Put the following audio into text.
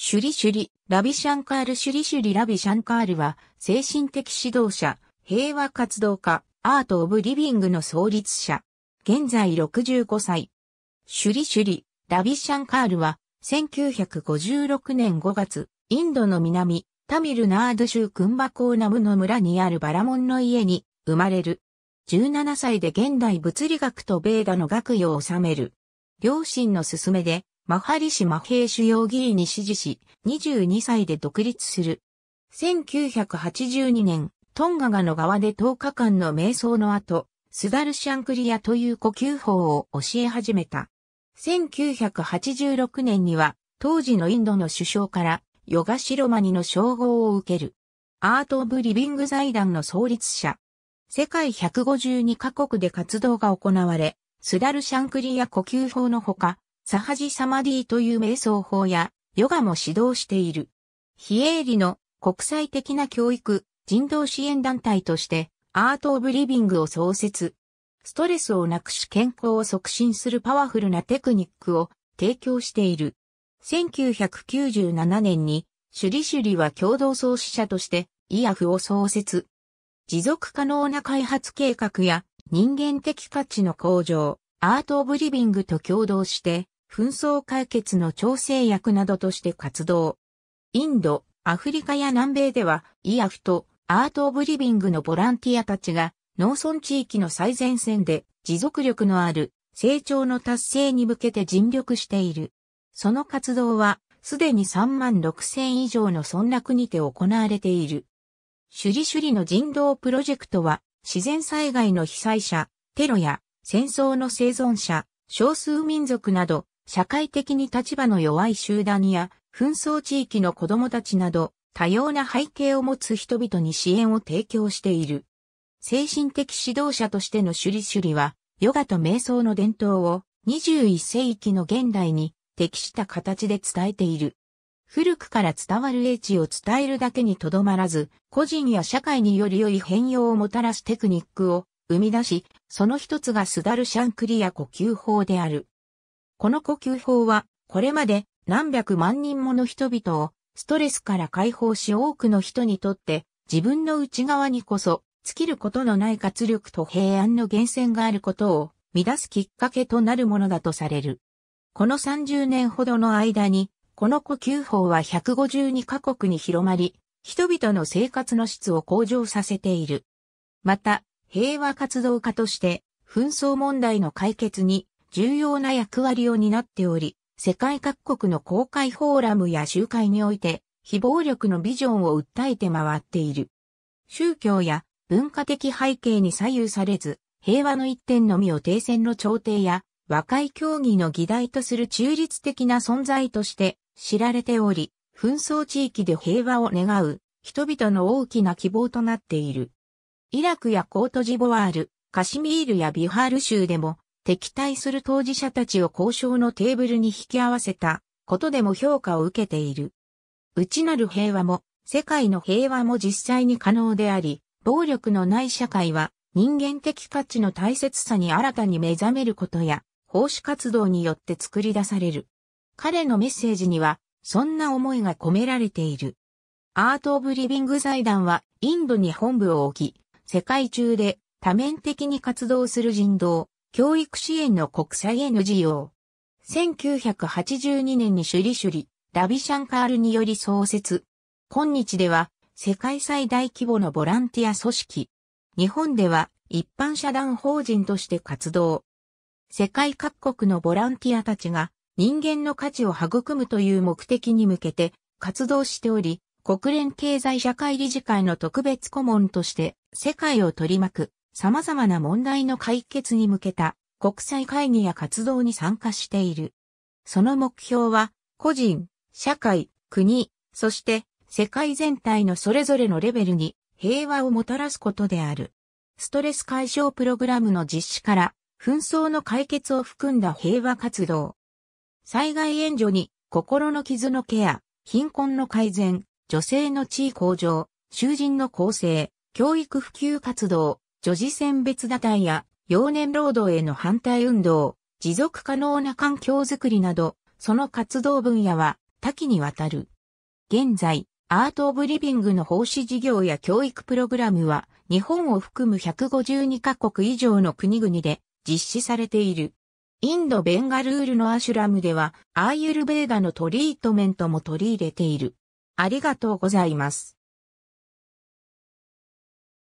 シュリシュリ、ラビシャンカールシュリシュリラビシャンカールは、精神的指導者、平和活動家、アート・オブ・リビングの創立者。現在65歳。シュリシュリ、ラビシャンカールは、1956年5月、インドの南、タミルナード州クンバコーナムの村にあるバラモンの家に生まれる。17歳で現代物理学とベーダの学位を収める。両親の勧めでマハリシ・マヘーシュヨーギーに支持し、22歳で独立する。1982年、トンガガの側で10日間の瞑想の後、スダルシャンクリアという呼吸法を教え始めた。1986年には、当時のインドの首相から、ヨガシロマニの称号を受ける。アート・オブ・リビング財団の創立者。世界152カ国で活動が行われ、スダルシャンクリア呼吸法のほか、サハジサマディという瞑想法やヨガも指導している。非営利の国際的な教育、人道支援団体としてアート・オブ・リビングを創設。ストレスをなくし健康を促進するパワフルなテクニックを提供している。1997年にシュリシュリは共同創始者としてイアフを創設。持続可能な開発計画や人間的価値の向上、アート・オブ・リビングと共同して紛争解決の調整役などとして活動。インド、アフリカや南米では、イアフとアート・オブ・リビングのボランティアたちが、農村地域の最前線で持続力のある成長の達成に向けて尽力している。その活動は、すでに3万6千以上の村落にて行われている。首里首里の人道プロジェクトは、自然災害の被災者、テロや戦争の生存者、少数民族など、社会的に立場の弱い集団や紛争地域の子供たちなど多様な背景を持つ人々に支援を提供している。精神的指導者としてのシュリシュリは、ヨガと瞑想の伝統を21世紀の現代に適した形で伝えている。古くから伝わる英知を伝えるだけにとどまらず、個人や社会により良い変容をもたらすテクニックを生み出し、その一つがスダルシャンクリや呼吸法である。この呼吸法は、これまで何百万人もの人々をストレスから解放し多くの人にとって自分の内側にこそ尽きることのない活力と平安の源泉があることを乱すきっかけとなるものだとされる。この30年ほどの間に、この呼吸法は152カ国に広まり、人々の生活の質を向上させている。また、平和活動家として、紛争問題の解決に重要な役割を担っており、世界各国の公開フォーラムや集会において、非暴力のビジョンを訴えて回っている。宗教や文化的背景に左右されず、平和の一点のみを停戦の調停や和解協議の議題とする中立的な存在として知られており、紛争地域で平和を願う人々の大きな希望となっている。イラクやコートジボワール、カシミールやビハール州でも敵対する当事者たちを交渉のテーブルに引き合わせたことでも評価を受けている。内なる平和も、世界の平和も実際に可能であり、暴力のない社会は人間的価値の大切さに新たに目覚めることや、奉仕活動によって作り出される。彼のメッセージには、そんな思いが込められている。アート・オブ・リビング財団は、インドに本部を置き、世界中で多面的に活動する人道、教育支援の国際 NGO。1982年にシュリシュリ、ラビシャンカールにより創設。今日では世界最大規模のボランティア組織。日本では一般社団法人として活動。世界各国のボランティアたちが人間の価値を育むという目的に向けて活動しており、国連経済社会理事会の特別顧問として世界を取り巻く様々な問題の解決に向けた国際会議や活動に参加している。その目標は、個人、社会、国、そして世界全体のそれぞれのレベルに平和をもたらすことである。ストレス解消プログラムの実施から、紛争の解決を含んだ平和活動。災害援助に、心の傷のケア、貧困の改善、女性の地位向上、囚人の構成、教育普及活動、女児選別打胎や幼年労働への反対運動、持続可能な環境づくりなど、その活動分野は多岐にわたる。現在、アート・オブ・リビングの奉仕事業や教育プログラムは、日本を含む152カ国以上の国々で実施されている。インド・ベンガルールのアシュラムでは、アーユルベーダのトリートメントも取り入れている。ありがとうございます。